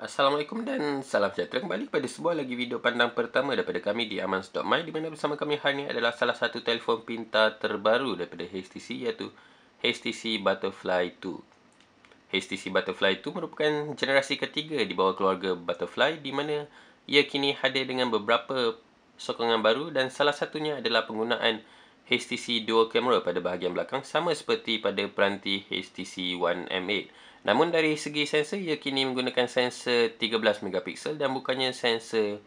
Assalamualaikum dan salam sejahtera kembali kepada sebuah lagi video pandang pertama daripada kami di Amans.my di mana bersama kami hari ini adalah salah satu telefon pintar terbaru daripada HTC iaitu HTC Butterfly 2. HTC Butterfly 2 merupakan generasi ketiga di bawah keluarga Butterfly di mana ia kini hadir dengan beberapa sokongan baru dan salah satunya adalah penggunaan HTC dual camera pada bahagian belakang sama seperti pada peranti HTC One M8. Namun dari segi sensor, ia kini menggunakan sensor 13 megapiksel dan bukannya sensor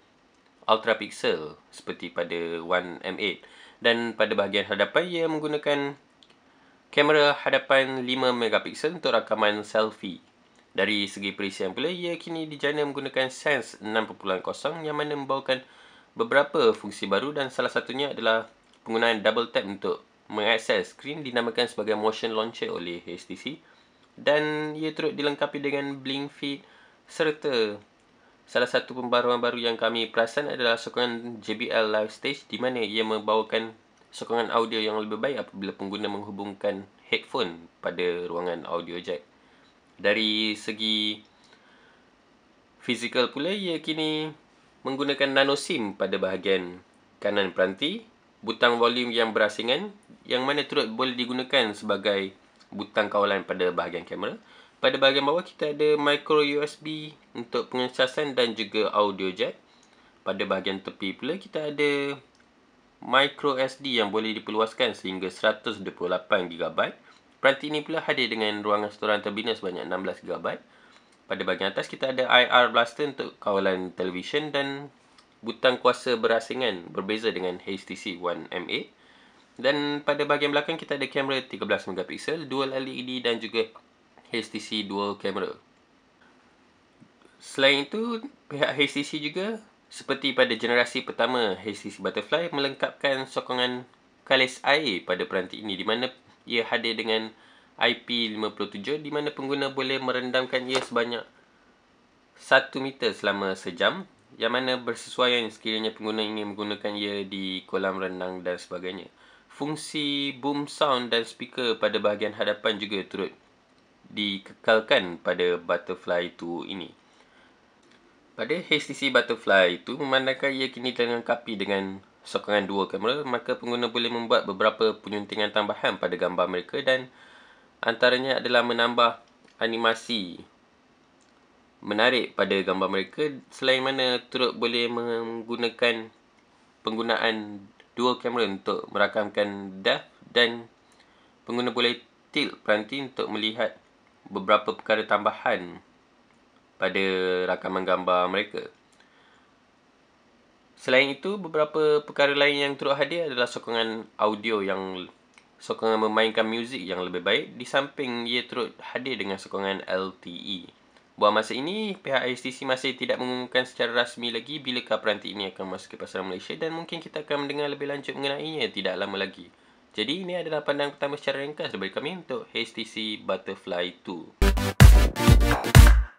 ultrapixel seperti pada One M8. Dan pada bahagian hadapan, ia menggunakan kamera hadapan 5 megapiksel untuk rakaman selfie. Dari segi perisian pula, ia kini dijana menggunakan Sense 6.0 yang mana membawakan beberapa fungsi baru dan salah satunya adalah penggunaan double tap untuk mengakses skrin dinamakan sebagai motion launcher oleh HTC dan ia turut dilengkapi dengan blink feed serta salah satu pembaruan baru yang kami perasan adalah sokongan JBL Live Stage di mana ia membawakan sokongan audio yang lebih baik apabila pengguna menghubungkan headphone pada ruangan audio jack dari segi fizikal pula ia kini menggunakan nano SIM pada bahagian kanan peranti butang volume yang berasingan yang mana turut boleh digunakan sebagai butang kawalan pada bahagian kamera. Pada bahagian bawah kita ada micro USB untuk pengecasan dan juga audio jack. Pada bahagian tepi pula kita ada micro SD yang boleh diperluaskan sehingga 128GB. Peranti ini pula hadir dengan ruangan storan terbina sebanyak 16GB. Pada bahagian atas kita ada IR blaster untuk kawalan televisyen dan butang kuasa berasingan berbeza dengan HTC One M8 dan pada bahagian belakang kita ada kamera 13 megapiksel dual LED dan juga HTC dual camera selain itu pihak HTC juga seperti pada generasi pertama HTC Butterfly melengkapkan sokongan kalis air pada peranti ini di mana ia hadir dengan IP57 di mana pengguna boleh merendamkan ia sebanyak 1 meter selama sejam yang mana bersesuaian sekiranya pengguna ingin menggunakan ia di kolam renang dan sebagainya. Fungsi boom sound dan speaker pada bahagian hadapan juga turut dikekalkan pada Butterfly 2 ini. Pada HTC Butterfly itu, memandangkan ia kini terlengkapi dengan sokongan dua kamera, maka pengguna boleh membuat beberapa penyuntingan tambahan pada gambar mereka dan antaranya adalah menambah animasi menarik pada gambar mereka selain mana turut boleh menggunakan penggunaan dual kamera untuk merakamkan depth dan pengguna boleh tilt peranti untuk melihat beberapa perkara tambahan pada rakaman gambar mereka. Selain itu, beberapa perkara lain yang turut hadir adalah sokongan audio yang sokongan memainkan muzik yang lebih baik di samping ia turut hadir dengan sokongan LTE. Buat masa ini, pihak ISTC masih tidak mengumumkan secara rasmi lagi bilakah peranti ini akan masuk ke pasaran Malaysia dan mungkin kita akan mendengar lebih lanjut mengenainya tidak lama lagi. Jadi ini adalah pandang pertama secara ringkas daripada kami untuk HTC Butterfly 2.